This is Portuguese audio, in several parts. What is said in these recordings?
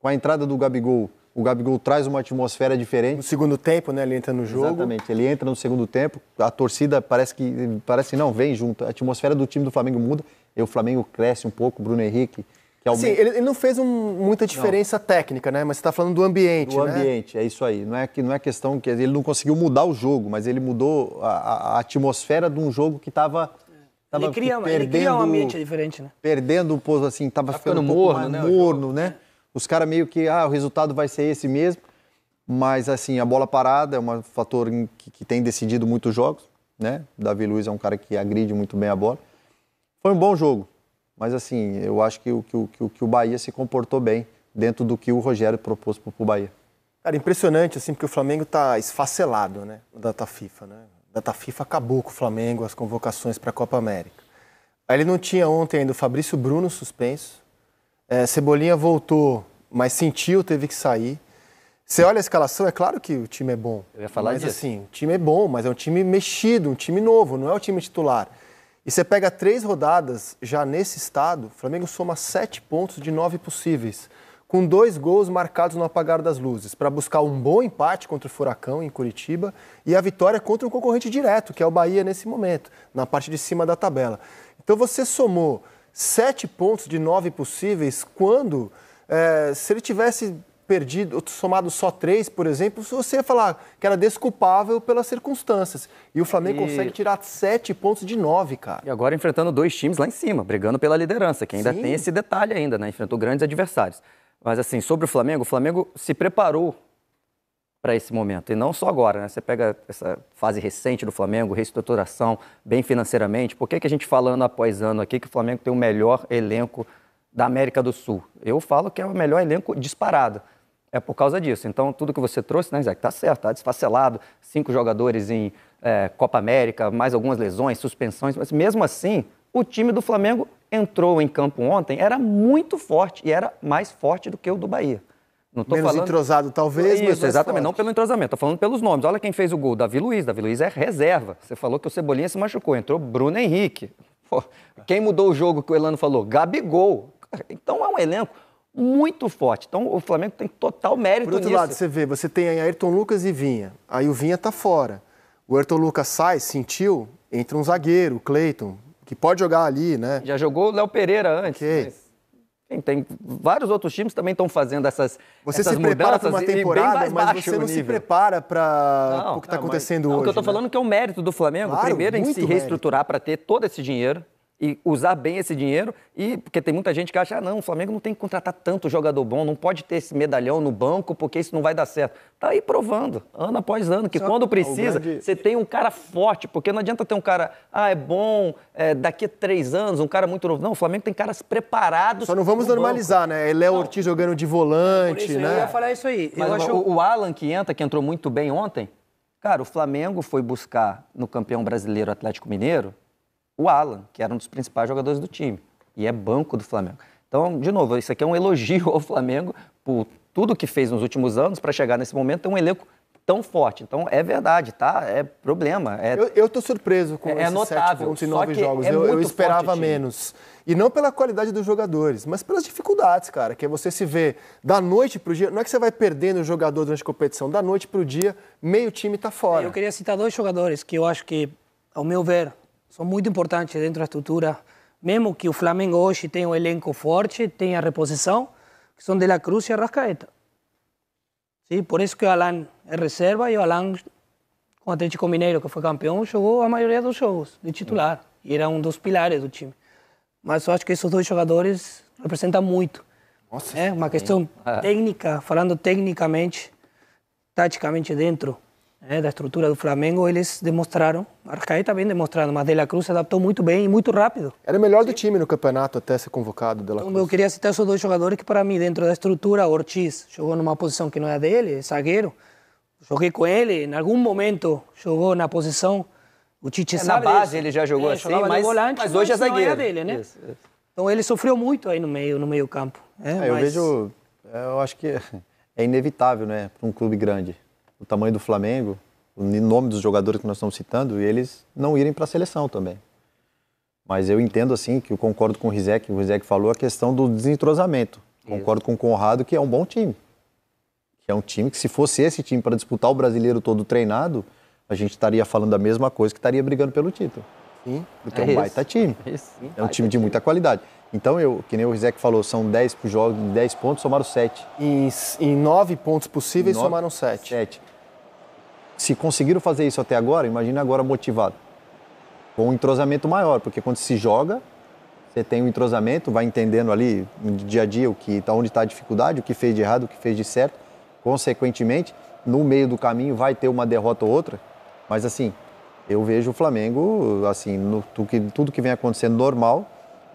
Com a entrada do Gabigol, o Gabigol traz uma atmosfera diferente. No segundo tempo, né? Ele entra no jogo. Exatamente. Ele entra no segundo tempo. A torcida parece que parece não vem junto. A atmosfera do time do Flamengo muda. E o Flamengo cresce um pouco. Bruno Henrique. Que aumenta... Sim, ele, não fez um, muita diferença não. técnica, né? Mas você está falando do ambiente, do né? ambiente, é isso aí. Não é que não é questão que ele não conseguiu mudar o jogo, mas ele mudou a, a atmosfera de um jogo que estava ele cria, ele cria um ambiente diferente, né? Perdendo o posto assim, estava tá ficando, ficando um morno, mais, né? morno, né? os caras meio que, ah, o resultado vai ser esse mesmo. Mas, assim, a bola parada é um fator que, que tem decidido muitos jogos, né? O Davi Luiz é um cara que agride muito bem a bola. Foi um bom jogo, mas, assim, eu acho que, que, que, que o Bahia se comportou bem dentro do que o Rogério propôs para o Bahia. Cara, impressionante, assim, porque o Flamengo está esfacelado, né? No Data FIFA, né? O Data FIFA acabou com o Flamengo, as convocações para a Copa América. Aí ele não tinha ontem ainda o Fabrício Bruno suspenso, é, Cebolinha voltou, mas sentiu, teve que sair. Você olha a escalação, é claro que o time é bom. Eu ia falar mas, disso. assim, o time é bom, mas é um time mexido, um time novo, não é o time titular. E você pega três rodadas já nesse estado, o Flamengo soma sete pontos de nove possíveis, com dois gols marcados no apagar das luzes, para buscar um bom empate contra o Furacão em Curitiba e a vitória contra um concorrente direto, que é o Bahia nesse momento, na parte de cima da tabela. Então você somou sete pontos de nove possíveis, quando é, se ele tivesse perdido, somado só três, por exemplo, você ia falar que era desculpável pelas circunstâncias. E o Flamengo e... consegue tirar sete pontos de nove, cara. E agora enfrentando dois times lá em cima, brigando pela liderança, que ainda Sim. tem esse detalhe ainda, né? Enfrentou grandes adversários. Mas assim, sobre o Flamengo, o Flamengo se preparou para esse momento. E não só agora, né? Você pega essa fase recente do Flamengo, reestruturação, bem financeiramente. Por que, que a gente falando ano após ano aqui que o Flamengo tem o melhor elenco da América do Sul? Eu falo que é o melhor elenco disparado. É por causa disso. Então, tudo que você trouxe, né, Isaac, tá certo, tá desfacelado. Cinco jogadores em é, Copa América, mais algumas lesões, suspensões. Mas mesmo assim, o time do Flamengo entrou em campo ontem, era muito forte e era mais forte do que o do Bahia. Não tô Menos falando... entrosado, talvez, Isso, é exatamente. Não pelo entrosamento, estou falando pelos nomes. Olha quem fez o gol, Davi Luiz. Davi Luiz é reserva. Você falou que o Cebolinha se machucou. Entrou Bruno Henrique. Pô, quem mudou o jogo que o Elano falou? Gabigol. Então é um elenco muito forte. Então o Flamengo tem total mérito Por outro nisso. lado, você vê, você tem aí Ayrton Lucas e Vinha. Aí o Vinha está fora. O Ayrton Lucas sai, sentiu, entra um zagueiro, o Cleiton, que pode jogar ali, né? Já jogou o Léo Pereira antes. Okay. Mas... Né? Tem, tem vários outros times também estão fazendo essas Você essas se prepara para uma temporada, mas você não se prepara para o que está acontecendo não, hoje. O que eu estou né? falando é que é um mérito do Flamengo, claro, primeiro em se reestruturar para ter todo esse dinheiro, e usar bem esse dinheiro. E porque tem muita gente que acha, ah, não, o Flamengo não tem que contratar tanto jogador bom, não pode ter esse medalhão no banco porque isso não vai dar certo. Tá aí provando, ano após ano, que Só quando precisa, grande... você tem um cara forte, porque não adianta ter um cara, ah, é bom, é, daqui a três anos, um cara muito novo. Não, o Flamengo tem caras preparados. Só não vamos normalizar, banco. né? Léo Ortiz jogando de volante, isso, né? Eu ia falar isso aí. Mas, acho... o, o Alan que entra, que entrou muito bem ontem, cara, o Flamengo foi buscar no campeão brasileiro Atlético Mineiro o Alan, que era um dos principais jogadores do time e é banco do Flamengo. Então, de novo, isso aqui é um elogio ao Flamengo por tudo que fez nos últimos anos para chegar nesse momento, ter é um elenco tão forte. Então, é verdade, tá? É problema. É... Eu, eu tô surpreso com é, é esses é notável, jogos. É eu, eu, esperava menos. E não pela qualidade dos jogadores, mas pelas dificuldades, cara. Que é você se vê da noite para o dia. Não é que você vai perdendo o jogador durante a competição. Da noite para o dia, meio time tá fora. Eu queria citar dois jogadores que eu acho que, ao meu ver, são muito importantes dentro da estrutura. Mesmo que o Flamengo hoje tenha um elenco forte, tenha reposição, que são De La Cruz e Arrascaeta. Sim, por isso que o Alan é reserva e o Alan, com o Atlético Mineiro, que foi campeão, jogou a maioria dos jogos de titular. E mm. era um dos pilares do time. Mas eu acho que esses dois jogadores representam muito. Nossa, é ¿Eh? uma questão ah. técnica, falando tecnicamente, taticamente dentro né, eh, da estrutura do Flamengo, eles demonstraram. Arcaí também demonstrando, mas De La Cruz se adaptou muito bem e muito rápido. Era o melhor do time no campeonato até ser convocado, De La Cruz. Então, eu queria citar os dois jogadores que, para mim, dentro da estrutura, Ortiz jogou numa posição que não é dele, zagueiro. Joguei com ele, em algum momento jogou na posição. O Tite é, sabe. Na base ele já jogou é, assim, mas, volante, mas hoje é zagueiro. dele, né? Isso, isso. Então ele sofreu muito aí no meio, no meio campo. É, mas... Eu vejo, eu acho que é inevitável, né, para um clube grande o tamanho do Flamengo, o nome dos jogadores que nós estamos citando, e eles não irem para a seleção também. Mas eu entendo, assim, que eu concordo com o Rizek, o Rizek falou a questão do desentrosamento. Isso. Concordo com o Conrado que é um bom time. Que é um time que, se fosse esse time para disputar o brasileiro todo treinado, a gente estaria falando a mesma coisa que estaria brigando pelo título. Sim. Porque é, é um baita time. É, é um time de muita qualidade. Então, eu, que nem o Rizek falou, são 10 jogos, 10 pontos, somaram 7. Em, em 9 pontos possíveis, em somaram 7. 7. Se conseguiram fazer isso até agora, imagina agora motivado. Com um entrosamento maior, porque quando se joga, você tem um entrosamento, vai entendendo ali no dia a dia o que onde está a dificuldade, o que fez de errado, o que fez de certo. Consequentemente, no meio do caminho vai ter uma derrota ou outra, mas assim, eu vejo o Flamengo assim, no, tudo, que, tudo que vem acontecendo normal,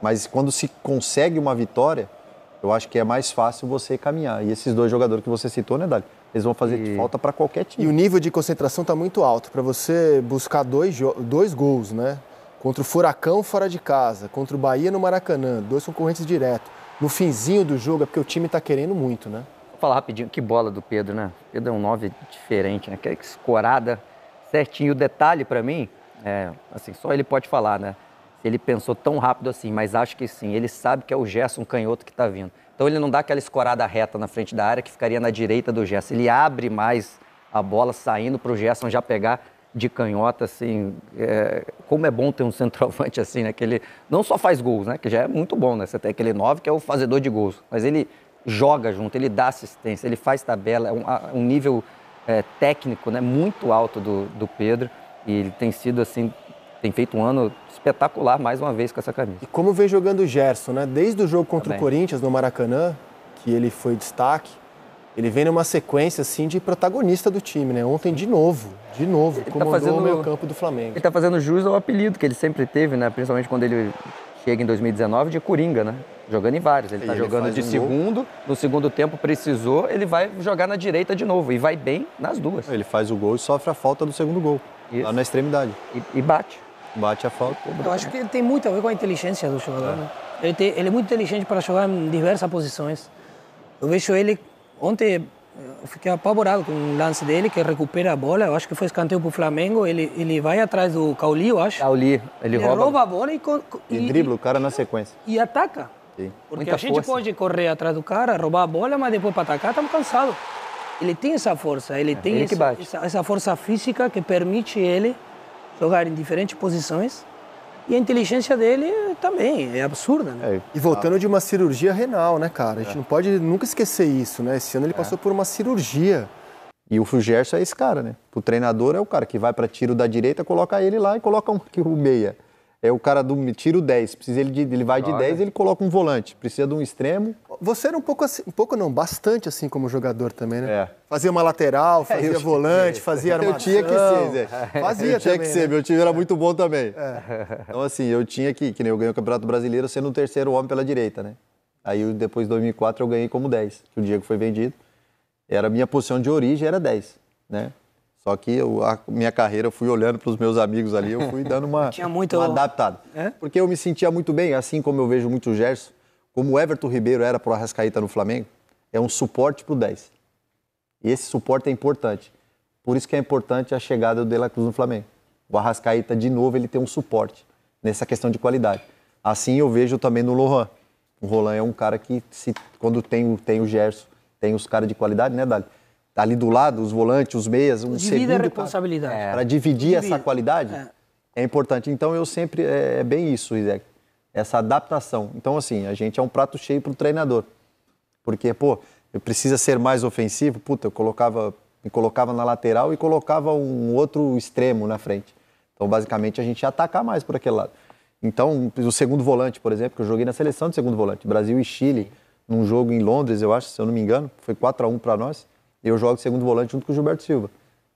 mas quando se consegue uma vitória, eu acho que é mais fácil você caminhar. E esses dois jogadores que você citou, né, Dali? Eles vão fazer e... falta para qualquer time. E o nível de concentração está muito alto. Para você buscar dois, dois gols, né? Contra o Furacão fora de casa, contra o Bahia no Maracanã, dois concorrentes direto. No finzinho do jogo é porque o time está querendo muito, né? Vou falar rapidinho, que bola do Pedro, né? O Pedro é um 9 diferente, né? Que é escorada certinho. O detalhe para mim, é, assim, só ele pode falar, né? ele pensou tão rápido assim, mas acho que sim. Ele sabe que é o Gerson canhoto que está vindo. Então ele não dá aquela escorada reta na frente da área que ficaria na direita do Gerson. Ele abre mais a bola saindo para o Gerson já pegar de canhota, assim. É... como é bom ter um centroavante assim, né? Que ele não só faz gols, né? Que já é muito bom, né? Você tem aquele 9 que é o fazedor de gols. Mas ele joga junto, ele dá assistência, ele faz tabela. É um, um nível é, técnico né? muito alto do, do Pedro. E ele tem sido, assim, tem feito um ano espetacular mais uma vez com essa camisa. E como vem jogando o Gerson, né? Desde o jogo contra Também. o tá Corinthians no Maracanã, que ele foi destaque, ele vem numa sequência assim de protagonista do time, né? Ontem de novo, de novo, ele tá comandou tá fazendo, o meio campo do Flamengo. Ele está fazendo jus ao apelido que ele sempre teve, né? Principalmente quando ele chega em 2019 de Coringa, né? Jogando em vários. Ele está jogando de um segundo, gol. no segundo tempo precisou, ele vai jogar na direita de novo e vai bem nas duas. Ele faz o gol e sofre a falta do segundo gol, Isso. lá na extremidade. e, e bate bate a falta. Eu acho que tem muito a ver com a inteligência do jogador. É. Né? Ele, tem, ele é muito inteligente para jogar em diversas posições. Eu vejo ele. Ontem eu fiquei apavorado com o lance dele, que recupera a bola. Eu acho que foi escanteio para o Flamengo. Ele, ele vai atrás do Cauli, eu acho. Cauli, ele, rouba. rouba a bola e, e, e dribla o cara na sequência. E ataca. Sim. Porque Muita a gente força. pode correr atrás do cara, roubar a bola, mas depois para atacar estamos cansados. Ele tem essa força, ele é, tem ele esse, essa, essa força física que permite ele jogar em diferentes posições. E a inteligência dele também é absurda, né? É, e voltando de uma cirurgia renal, né, cara? A gente é. não pode nunca esquecer isso, né? Esse ano ele é. passou por uma cirurgia. E o Gerson é esse cara, né? O treinador é o cara que vai para tiro da direita, coloca ele lá e coloca um, que o meia. É o cara do tiro 10, precisa ele, de, ele vai de Olha. 10 ele coloca um volante, precisa de um extremo. Você era um pouco assim, um pouco não, bastante assim como jogador também, né? É. Fazia uma lateral, é, fazia é, volante, fazia armação. Eu tinha que ser, Zé. É. Fazia eu tinha que ser, né? meu time era é. muito bom também. Então assim, eu tinha que, que nem eu ganhei o Campeonato Brasileiro sendo o terceiro homem pela direita, né? Aí depois de 2004 eu ganhei como 10, que o Diego foi vendido. Era a minha posição de origem era 10, né? Só que eu, a minha carreira, eu fui olhando para os meus amigos ali, eu fui dando uma, Tinha muito... uma adaptada. É? Porque eu me sentia muito bem, assim como eu vejo muito o Gerson, como o Everton Ribeiro era para o Arrascaíta no Flamengo, é um suporte para o 10. E esse suporte é importante. Por isso que é importante a chegada do De La Cruz no Flamengo. O Arrascaíta, de novo, ele tem um suporte nessa questão de qualidade. Assim eu vejo também no Lohan. O Roland é um cara que, se, quando tem, tem o Gerson, tem os caras de qualidade, né, Dali? tá ali do lado, os volantes, os meias, um Divide segundo. a responsabilidade. Para é, dividir Divide. essa qualidade é. é. importante. Então eu sempre. É, é bem isso, Isaac. Essa adaptação. Então, assim, a gente é um prato cheio para o treinador. Porque, pô, eu precisa ser mais ofensivo. Puta, eu colocava, me colocava na lateral e colocava um outro extremo na frente. Então, basicamente, a gente ia atacar mais por aquele lado. Então, o segundo volante, por exemplo, que eu joguei na seleção de segundo volante, Brasil e Chile, num jogo em Londres, eu acho, se eu não me engano, foi 4 a 1 para nós eu jogo segundo volante junto com o Gilberto Silva.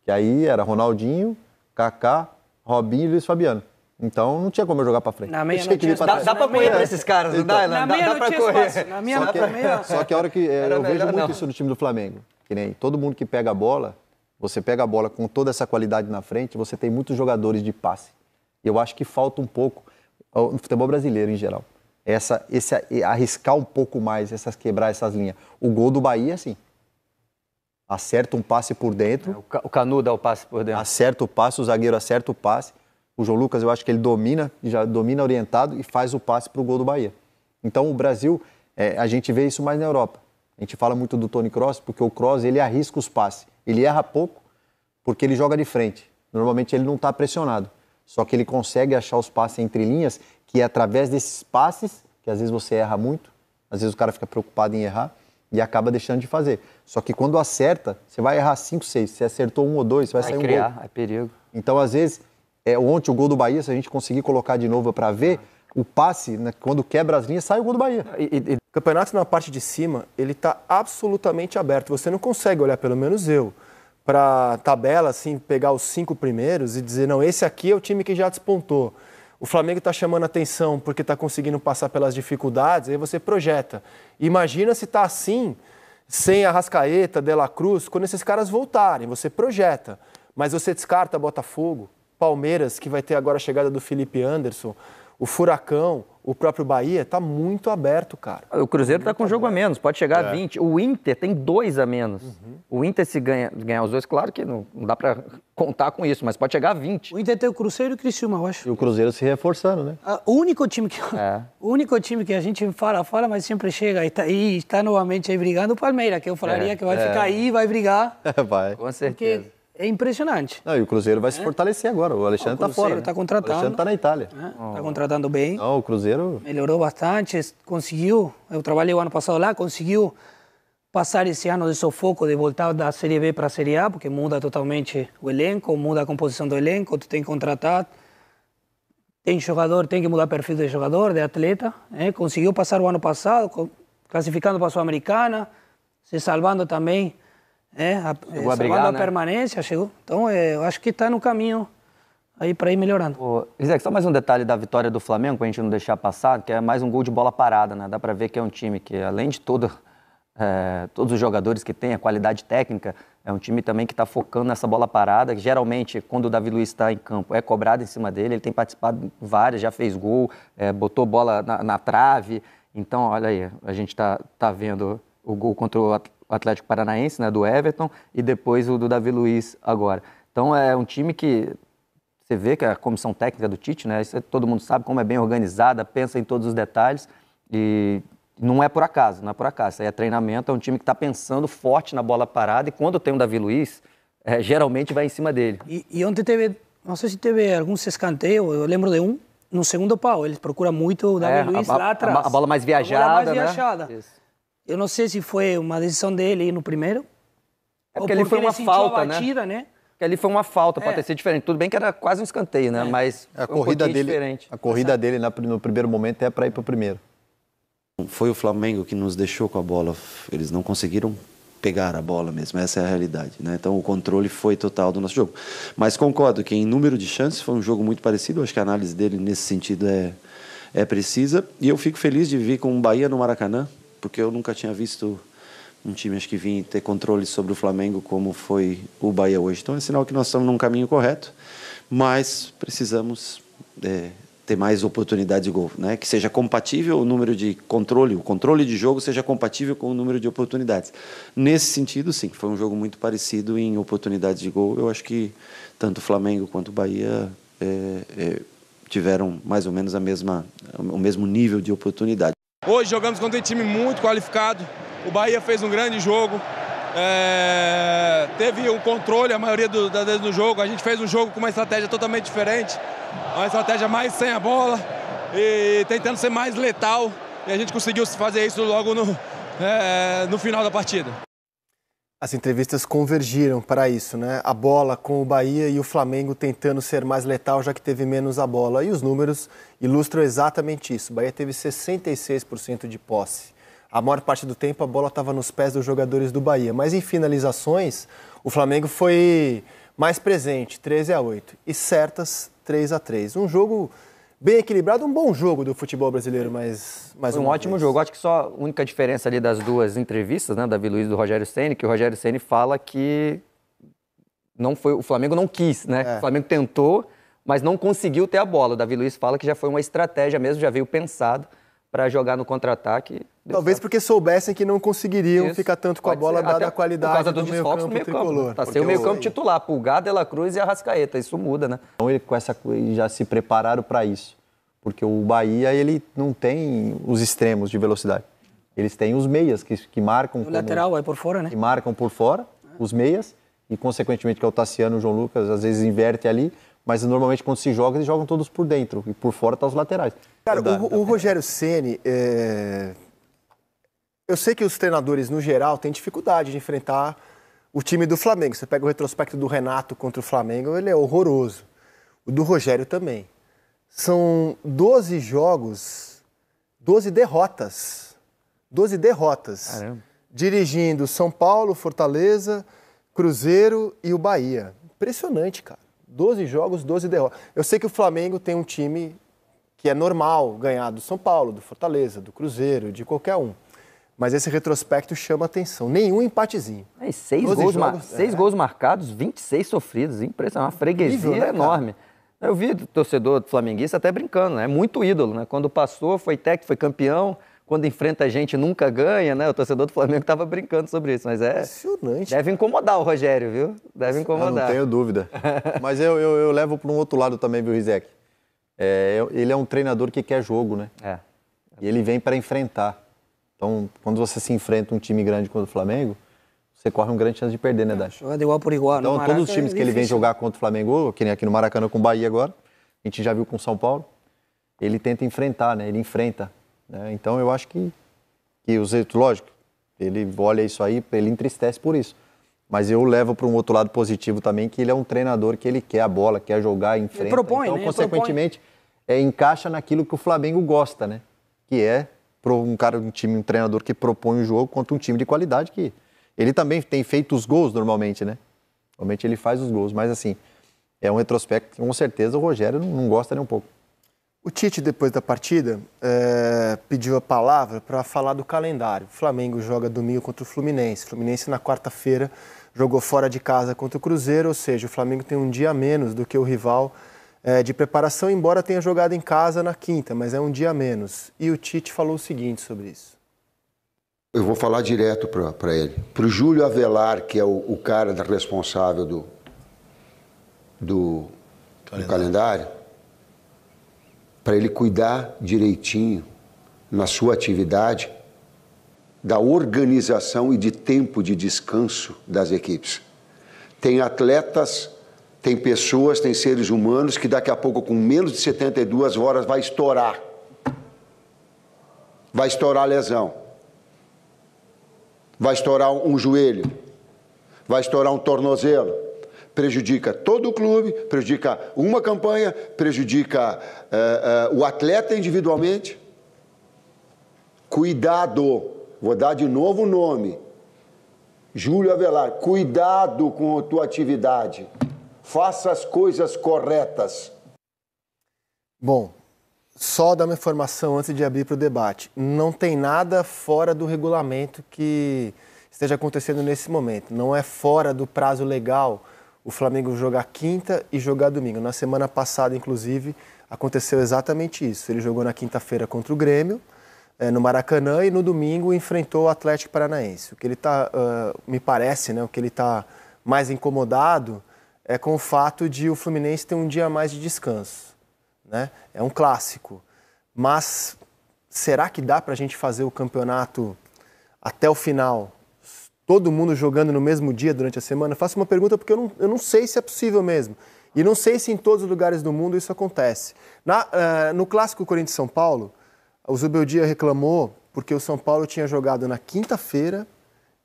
Que aí era Ronaldinho, Kaká, Robinho e Luiz Fabiano. Então não tinha como eu jogar para frente. Na meia não tinha dá, dá para correr esses caras, não então, Na, meia dá, correr. Espaço. Na minha só, que, só que a hora que é, eu vejo muito não. isso no time do Flamengo, que nem todo mundo que pega a bola, você pega a bola com toda essa qualidade na frente, você tem muitos jogadores de passe. E Eu acho que falta um pouco no futebol brasileiro em geral. Essa, esse arriscar um pouco mais, essas quebrar essas linhas. O gol do Bahia, assim, acerta um passe por dentro. É, o Canu dá o passe por dentro. Acerta o passe, o zagueiro acerta o passe. O João Lucas, eu acho que ele domina, já domina orientado e faz o passe para o gol do Bahia. Então, o Brasil, é, a gente vê isso mais na Europa. A gente fala muito do Tony Cross, porque o Cross ele arrisca os passes. Ele erra pouco, porque ele joga de frente. Normalmente ele não está pressionado. Só que ele consegue achar os passes entre linhas, que é através desses passes, que às vezes você erra muito, às vezes o cara fica preocupado em errar, e acaba deixando de fazer. Só que quando acerta, você vai errar 5, 6. Se acertou um ou dois, você vai, vai sair criar, um gol. É perigo. Então, às vezes, é, ontem o gol do Bahia, se a gente conseguir colocar de novo para ver, o passe, né, quando quebra as linhas, sai o gol do Bahia. E, e... O campeonato na parte de cima, ele está absolutamente aberto. Você não consegue olhar, pelo menos eu, para tabela, assim, pegar os cinco primeiros e dizer, não, esse aqui é o time que já despontou. O Flamengo está chamando atenção porque está conseguindo passar pelas dificuldades, aí você projeta. Imagina se está assim, sem a Rascaeta, Dela Cruz, quando esses caras voltarem, você projeta. Mas você descarta Botafogo, Palmeiras, que vai ter agora a chegada do Felipe Anderson, o Furacão. O próprio Bahia está muito aberto, cara. O Cruzeiro está tá com jogo a menos, pode chegar é. a 20. O Inter tem dois a menos. Uhum. O Inter, se ganha, ganhar os dois, claro que não, não dá para contar com isso, mas pode chegar a 20. O Inter tem o Cruzeiro e o Criciúma, eu acho. E o Cruzeiro se reforçando, né? A, ah, o, único time que, é. o único time que a gente fala, fala, mas sempre chega e, está tá novamente aí brigando, o Palmeiras, que eu falaria é. que vai é. ficar aí vai brigar. vai. Com certeza. Porque é impressionante. Não, e o Cruzeiro vai se é. fortalecer agora. O Alexandre está fora. O Cruzeiro está contratando. O Alexandre está na Itália. Está é, contratando bem. Não, o Cruzeiro... Melhorou bastante, conseguiu. Eu trabalhei o ano passado lá, conseguiu passar esse ano de sofoco de voltar da Série B para a Série A, porque muda totalmente o elenco, muda a composição do elenco, tu tem que contratar, tem jogador, tem que mudar perfil de jogador, de atleta. Né? Conseguiu passar o ano passado, classificando para a Sul-Americana, se salvando também é, a, chegou a brigar, né? permanência chegou. Então, é, eu acho que está no caminho aí para ir melhorando. Ô, Isaac, só mais um detalhe da vitória do Flamengo, pra a gente não deixar passar, que é mais um gol de bola parada, né? Dá para ver que é um time que, além de todo, é, todos os jogadores que tem, a qualidade técnica, é um time também que está focando nessa bola parada. geralmente, quando o Davi Luiz está em campo, é cobrado em cima dele. Ele tem participado várias, já fez gol, é, botou bola na, na, trave. Então, olha aí, a gente está tá vendo o gol contra o Atlético Paranaense, né, do Everton, e depois o do Davi Luiz agora. Então é um time que você vê que a comissão técnica do Tite, né, isso é, todo mundo sabe como é bem organizada, pensa em todos os detalhes e não é por acaso, não é por acaso. Isso aí é treinamento, é um time que está pensando forte na bola parada e quando tem o um Davi Luiz, é, geralmente vai em cima dele. E, e ontem teve, não sei se teve alguns escanteios, eu lembro de um, no segundo pau, ele procura muito o Davi é, Luiz a, lá atrás. A, a, bola mais viajada, a bola mais viajada. Eu não sei se foi uma decisão dele ir no primeiro. É porque, ou foi uma ele falta, a né? batida, né? que ali foi uma falta, pode é. ter sido diferente. Tudo bem que era quase um escanteio, né? É. Mas a corrida um dele, diferente. A corrida dele no primeiro momento é para ir para o primeiro. Foi o Flamengo que nos deixou com a bola. Eles não conseguiram pegar a bola mesmo. Essa é a realidade, né? Então o controle foi total do nosso jogo. Mas concordo que em número de chances foi um jogo muito parecido. Acho que a análise dele nesse sentido é é precisa. E eu fico feliz de vir com o Bahia no Maracanã, porque eu nunca tinha visto um time acho que vinha ter controle sobre o Flamengo como foi o Bahia hoje. Então é sinal que nós estamos num caminho correto, mas precisamos é, ter mais oportunidades de gol, né? Que seja compatível o número de controle, o controle de jogo seja compatível com o número de oportunidades. Nesse sentido, sim, foi um jogo muito parecido em oportunidades de gol. Eu acho que tanto o Flamengo quanto o Bahia é, é, tiveram mais ou menos a mesma, o mesmo nível de oportunidade. Hoje jogamos contra um time muito qualificado. O Bahia fez um grande jogo. É... teve o um controle a maioria do, das vezes do jogo. A gente fez um jogo com uma estratégia totalmente diferente. Uma estratégia mais sem a bola e tentando ser mais letal. E a gente conseguiu fazer isso logo no, é... no final da partida. As entrevistas convergiram para isso, né? A bola com o Bahia e o Flamengo tentando ser mais letal, já que teve menos a bola. E os números ilustram exatamente isso. O Bahia teve 66% de posse. A maior parte do tempo a bola estava nos pés dos jogadores do Bahia. Mas em finalizações, o Flamengo foi mais presente, 13 a 8. E certas, 3 a 3. Um jogo bem equilibrado, um bom jogo do futebol brasileiro, mas. mas um ótimo vez. jogo. Acho que só a única diferença ali das duas entrevistas, né, Davi Luiz e do Rogério Ceni, que o Rogério Ceni fala que não foi, o Flamengo não quis, né? É. O Flamengo tentou, mas não conseguiu ter a bola. O Davi Luiz fala que já foi uma estratégia mesmo, já veio pensado para jogar no contra-ataque. Talvez certo. porque soubessem que não conseguiriam Isso. ficar tanto com Pode a bola, dada a qualidade por causa do, do meio campo, do tricolor. Né? Tá sem o meio campo titular, Pulgar, Dela Cruz e Arrascaeta. Isso muda, né? Então ele, com essa, eles já se prepararam para isso. Porque o Bahia ele não tem os extremos de velocidade. Eles têm os meias que, que marcam. O como, lateral é por fora, né? Que marcam por fora, os meias, e consequentemente que é o Tassiano, o João Lucas, às vezes inverte ali. Mas normalmente quando se joga, eles jogam todos por dentro. E por fora tá os laterais. Cara, o, tá o Rogério Ceni é... Eu sei que os treinadores, no geral, têm dificuldade de enfrentar o time do Flamengo. Você pega o retrospecto do Renato contra o Flamengo, ele é horroroso. O do Rogério também. São 12 jogos, 12 derrotas. 12 derrotas. Caramba. Dirigindo São Paulo, Fortaleza, Cruzeiro e o Bahia. Impressionante, cara. 12 jogos, 12 derrotas. Eu sei que o Flamengo tem um time que é normal ganhar do São Paulo, do Fortaleza, do Cruzeiro, de qualquer um. Mas esse retrospecto chama atenção. Nenhum empatezinho. É, seis gols, jogos, mar... seis é. gols marcados, 26 sofridos. Impressionante. Uma né, freguesia Nível, né, enorme. Eu vi o torcedor flamenguista até brincando, né? É muito ídolo, né? Quando passou, foi técnico, foi campeão quando enfrenta a gente nunca ganha, né? O torcedor do Flamengo estava brincando sobre isso, mas é. Impressionante. Deve incomodar o Rogério, viu? Deve incomodar. Eu não tenho dúvida. mas eu, eu, eu levo para um outro lado também, viu, Rizek? É, ele é um treinador que quer jogo, né? É. E ele vem para enfrentar. Então, quando você se enfrenta um time grande como o Flamengo, você corre um grande chance de perder, né, Dash? É igual por igual. Então, todos os times é que ele vem jogar contra o Flamengo, que nem aqui no Maracanã com o Bahia agora, a gente já viu com o São Paulo, ele tenta enfrentar, né? Ele enfrenta. Né? Então eu acho que, que o Zito, lógico, ele olha isso aí, ele entristece por isso. Mas eu levo para um outro lado positivo também, que ele é um treinador que ele quer a bola, quer jogar, em Ele propõe, então, né? consequentemente, é, encaixa naquilo que o Flamengo gosta, né? Que é um cara, um time, um treinador que propõe o jogo contra um time de qualidade que ele também tem feito os gols normalmente, né? Normalmente ele faz os gols, mas assim, é um retrospecto, com certeza o Rogério não gosta nem um pouco. O Tite, depois da partida, é, pediu a palavra para falar do calendário. O Flamengo joga domingo contra o Fluminense. O Fluminense, na quarta-feira, jogou fora de casa contra o Cruzeiro, ou seja, o Flamengo tem um dia a menos do que o rival é, de preparação, embora tenha jogado em casa na quinta, mas é um dia a menos. E o Tite falou o seguinte sobre isso. Eu vou falar direto para ele. Para o Júlio Avelar, que é o, o cara responsável do, do calendário, do calendário para ele cuidar direitinho na sua atividade da organização e de tempo de descanso das equipes. Tem atletas, tem pessoas, tem seres humanos que daqui a pouco com menos de 72 horas vai estourar. Vai estourar a lesão. Vai estourar um joelho. Vai estourar um tornozelo prejudica todo o clube, prejudica uma campanha, prejudica uh, uh, o atleta individualmente. Cuidado, vou dar de novo o nome. Júlio Avelar, cuidado com a tua atividade. Faça as coisas corretas. Bom, só dar uma informação antes de abrir para o debate. Não tem nada fora do regulamento que esteja acontecendo nesse momento. Não é fora do prazo legal o Flamengo jogar quinta e jogar domingo. Na semana passada, inclusive, aconteceu exatamente isso. Ele jogou na quinta-feira contra o Grêmio, é, no Maracanã, e no domingo enfrentou o Atlético Paranaense. O que ele está, uh, me parece, né, o que ele está mais incomodado é com o fato de o Fluminense ter um dia a mais de descanso. Né? É um clássico. Mas será que dá para a gente fazer o campeonato até o final todo mundo jogando no mesmo dia durante a semana? Faço uma pergunta porque eu não, eu não sei se é possível mesmo. E não sei se em todos os lugares do mundo isso acontece. Na, uh, no clássico Corinthians São Paulo, o Zubeldia reclamou porque o São Paulo tinha jogado na quinta-feira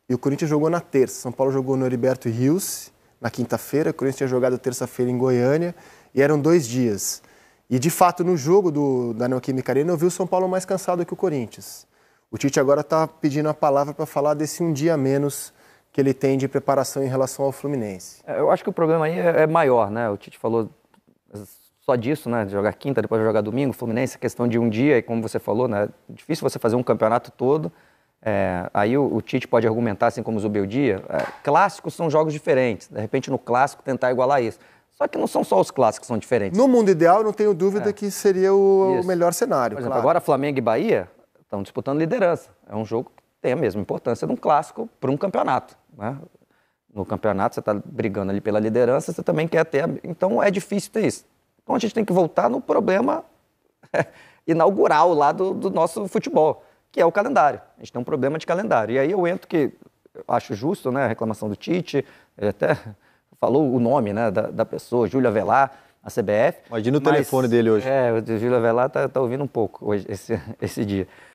e o Corinthians jogou na terça. São Paulo jogou no Heriberto Rios na quinta-feira, o Corinthians tinha jogado terça-feira em Goiânia e eram dois dias. E de fato, no jogo do, da Neoquímica Arena, eu vi o São Paulo mais cansado que o Corinthians. O Tite agora está pedindo a palavra para falar desse um dia menos que ele tem de preparação em relação ao Fluminense. É, eu acho que o problema aí é, é maior, né? O Tite falou só disso, né? De jogar quinta, depois jogar domingo, Fluminense, é questão de um dia, e como você falou, né? Difícil você fazer um campeonato todo. É, aí o, o, Tite pode argumentar, assim como o Zubeldia, é, clássicos são jogos diferentes. De repente, no clássico, tentar igualar isso. Só que não são só os clássicos que são diferentes. No mundo ideal, não tenho dúvida é. que seria o, o melhor cenário. Por exemplo, claro. agora Flamengo e Bahia, estão disputando liderança. É um jogo que tem a mesma importância de um clássico para um campeonato. Né? No campeonato, você está brigando ali pela liderança, você também quer ter. A... Então é difícil ter isso. Então a gente tem que voltar no problema inaugural lá do, do nosso futebol, que é o calendário. A gente tem um problema de calendário. E aí eu entro que eu acho justo, né? A reclamação do Tite, ele até falou o nome né, da, da pessoa, Júlia Velá a CBF. Imagina o telefone dele hoje. É, o Júlia Velar está tá ouvindo um pouco hoje, esse, esse dia.